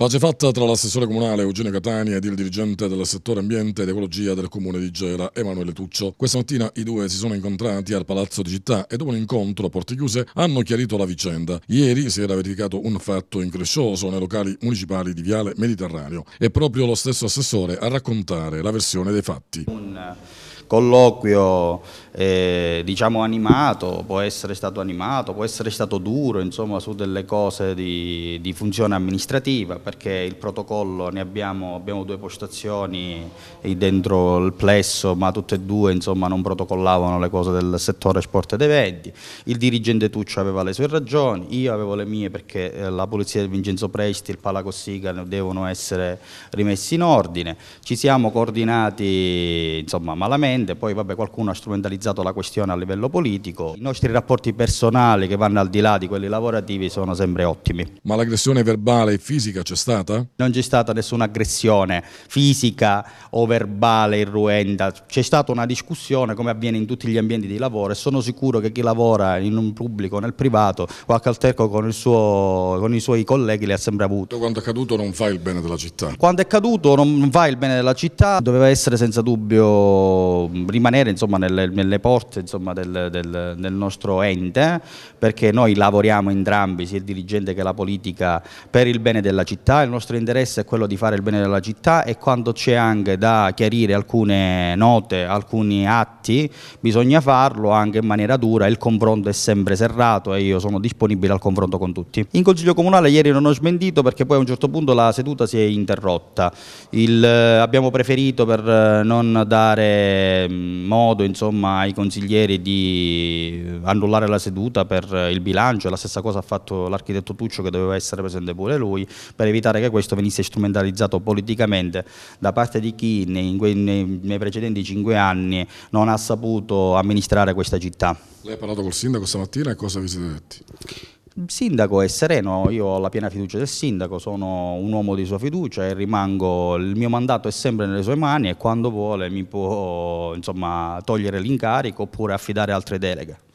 Pace fatta tra l'assessore comunale Eugenio Catania ed il dirigente del settore ambiente ed ecologia del comune di Gera, Emanuele Tuccio. Questa mattina i due si sono incontrati al palazzo di città e dopo un incontro a porte chiuse hanno chiarito la vicenda. Ieri si era verificato un fatto increscioso nei locali municipali di Viale Mediterraneo. È proprio lo stesso assessore a raccontare la versione dei fatti. Un colloquio eh, diciamo animato, può essere stato animato, può essere stato duro insomma, su delle cose di, di funzione amministrativa perché il protocollo ne abbiamo, abbiamo, due postazioni eh, dentro il plesso ma tutte e due insomma, non protocollavano le cose del settore sport ed eventi, il dirigente Tuccio aveva le sue ragioni, io avevo le mie perché eh, la polizia di Vincenzo Presti, il Palacossiga devono essere rimessi in ordine, ci siamo coordinati insomma malamente, poi vabbè, qualcuno ha strumentalizzato analizzato la questione a livello politico. I nostri rapporti personali che vanno al di là di quelli lavorativi sono sempre ottimi. Ma l'aggressione verbale e fisica c'è stata? Non c'è stata nessuna aggressione fisica o verbale irruenta, c'è stata una discussione come avviene in tutti gli ambienti di lavoro e sono sicuro che chi lavora in un pubblico nel privato qualche alterco con, suo, con i suoi colleghi le ha sempre avuto. Quando è caduto non fa il bene della città? Quando è caduto non fa il bene della città, doveva essere senza dubbio rimanere insomma, nel, nelle nelle porte insomma, del, del, del, nostro ente, perché noi lavoriamo entrambi, sia il dirigente che la politica, per il bene della città, il nostro interesse è quello di fare il bene della città e quando c'è anche da chiarire alcune note, alcuni atti, bisogna farlo anche in maniera dura, il confronto è sempre serrato e io sono disponibile al confronto con tutti. In Consiglio Comunale ieri non ho smentito perché poi a un certo punto la seduta si è interrotta, il, eh, abbiamo preferito per eh, non dare mm, modo insomma, ai consiglieri di eh, annullare la seduta per eh, il bilancio, la stessa cosa ha fatto l'architetto Tuccio che doveva essere presente pure lui, per evitare che questo venisse strumentalizzato politicamente da parte di chi nei, nei, nei precedenti cinque anni non ha saputo amministrare questa città. Lei ha parlato col sindaco stamattina e cosa vi siete detti? sindaco è sereno, io ho la piena fiducia del sindaco, sono un uomo di sua fiducia e rimango, il mio mandato è sempre nelle sue mani e quando vuole mi può insomma, togliere l'incarico oppure affidare altre deleghe.